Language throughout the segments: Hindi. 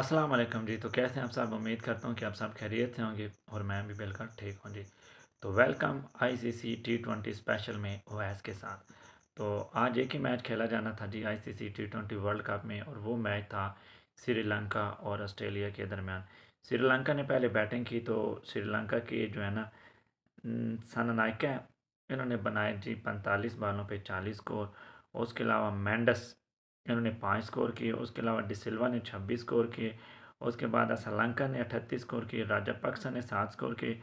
अस्सलाम वालेकुम जी तो कैसे हैं आप साहब उम्मीद करता हूँ कि आप साहब खैरियत से होंगे और मैं भी बिल्कुल ठीक हूँ जी तो welcome ICC T twenty special में ओएस के साथ तो आज एक ही मैच खेला जाना था जी ICC T twenty world cup में और वो मैच था श्रीलंका और ऑस्ट्रेलिया के दरमियान श्रीलंका ने पहले बैटिंग की तो श्रीलंका के जो है ना सनानायका इन्होंने बनाए जी पैंतालीस बालों पर चालीस स्कोर उसके अलावा मैंडस इन्होंने पाँच स्कोर किए उसके अलावा डिसिल्वा ने छब्बीस स्कोर किए उसके बाद असलंका ने अठतीस स्कोर किए राजापक्सा ने सात स्कोर किए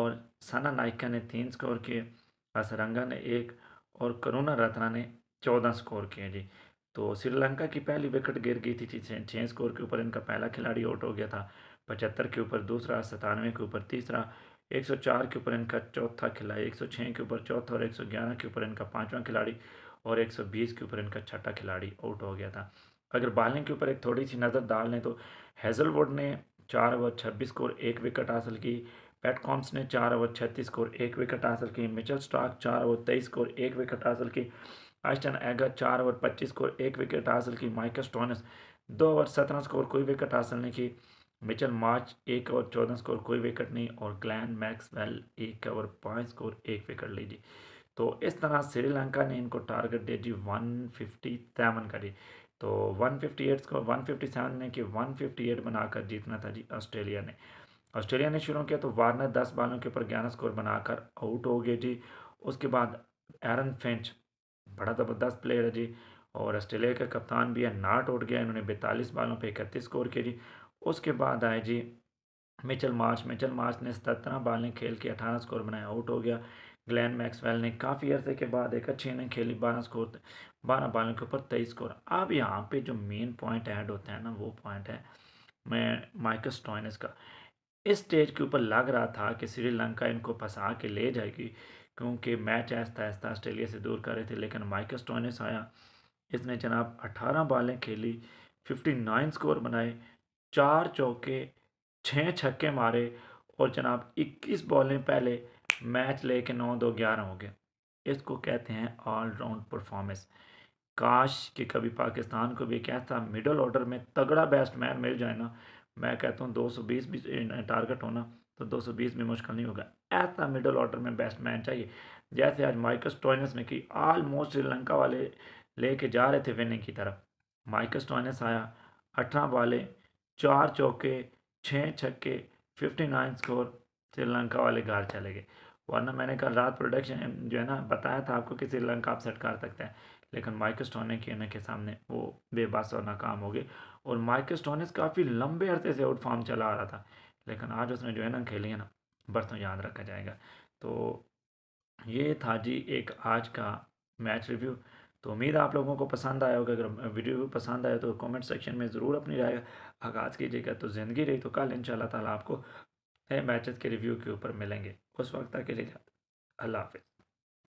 और सना नायका ने तीन स्कोर किए असरंगा ने एक और करुणा रत्ना ने चौदह स्कोर किए जी तो श्रीलंका की पहली विकेट गिर गई थी छः स्कोर के ऊपर इनका पहला खिलाड़ी आउट हो गया था पचहत्तर के ऊपर दूसरा सतानवे के ऊपर तीसरा 104 के ऊपर इनका चौथा खिलाड़ी 106 के ऊपर चौथा और 111 के ऊपर इनका पांचवा खिलाड़ी और 120 के ऊपर इनका छठा खिलाड़ी आउट हो गया था अगर बॉलिंग के ऊपर एक थोड़ी सी नज़र डाल लें तो हेजलवुड ने चार ओवर छब्बीस स्कोर एक विकेट हासिल की पैट कॉम्स ने चार ओवर छत्तीस स्कोर एक विकेट हासिल की मिचल स्टॉक चार ओवर तेईस स्कोर एक विकेट हासिल की आस्टन एगर चार ओवर पच्चीस स्कोर एक विकेट हासिल की माइकल स्टोनस दो ओवर सत्रह स्कोर कोई विकेट हासिल नहीं की मिचल मार्च एक ओवर चौदह स्कोर कोई विकेट नहीं और ग्लैन मैक्सवेल एक ओवर पाँच स्कोर एक विकेट लीजिए तो इस तरह श्रीलंका ने इनको टारगेट दे दी वन फिफ्टी सेवन का जी तो वन फिफ्टी एट को वन फिफ्टी सेवन ने कि वन फिफ्टी एट बनाकर जीतना था जी ऑस्ट्रेलिया ने ऑस्ट्रेलिया ने शुरू किया तो वार्नर दस बालों के ऊपर ग्यारह स्कोर बनाकर आउट हो गए जी उसके बाद एरन फेंच बड़ा ज़बरदस्त प्लेयर है जी और ऑस्ट्रेलिया का कप्तान भी है नाट उठ गया इन्होंने बैतालीस बालों पर इकतीस स्कोर किए जी उसके बाद आए जी मिचल मार्च मिचल मार्च ने सत्रह बालें खेल के अठारह स्कोर बनाए आउट हो गया ग्लैन मैक्सवेल ने काफ़ी अर्से के बाद एक अच्छी इनिंग खेली बारह स्कोर बारह बॉलों के ऊपर तेईस स्कोर अब यहाँ पे जो मेन पॉइंट ऐड होता है ना वो पॉइंट है मैं माइकल स्टॉइनस का इस स्टेज के ऊपर लग रहा था कि श्रीलंका इनको फंसा के ले जाएगी क्योंकि मैच ऐसा ऐसा ऑस्ट्रेलिया से दूर कर रहे थे लेकिन माइकल स्टॉइनस आया इसने जनाब अठारह बॉलें खेली फिफ्टी नाइन स्कोर बनाए चार चौके छः छक्के मारे और जनाब इक्कीस बॉलें पहले मैच लेके नौ दो ग्यारह हो गया इसको कहते हैं ऑल राउंड परफॉर्मेंस काश कि कभी पाकिस्तान को भी कहता मिडल ऑर्डर में तगड़ा बेस्ट मैन मिल जाए ना मैं कहता हूँ 220 भी टारगेट होना तो 220 भी मुश्किल नहीं होगा ऐसा मिडल ऑर्डर में बेस्ट मैन चाहिए जैसे आज माइकस टॉयनस में कि आलमोस्ट श्रीलंका वाले लेके जा रहे थे विनिंग की तरफ माइकस टॉयनस आया अठारह वाले चार चौके छः छक्के फिफ्टी नाइन स्कोर श्रीलंका वाले घर चले गए वरना मैंने कल रात प्रोडक्शन जो है ना बताया था आपको कि श्रीलंका सेट कर सकते हैं लेकिन माइकल स्टोनिस के के सामने वो बेबास और नाकाम हो गए और माइकल स्टोनिस काफ़ी लंबे अरसे से आउट फॉर्म चला आ रहा था लेकिन आज उसने जो है ना खेली है ना बरसों याद रखा जाएगा तो ये था जी एक आज का मैच रिव्यू तो उम्मीद आप लोगों को पसंद आया होगा अगर वीडियो पसंद आया तो कमेंट सेक्शन में ज़रूर अपनी राय आगाज़ कीजिएगा तो ज़िंदगी रही तो कल इन ताला आपको नए मैचेस के रिव्यू के ऊपर मिलेंगे उस वक्त तक के लिए अल्लाह हाफिज़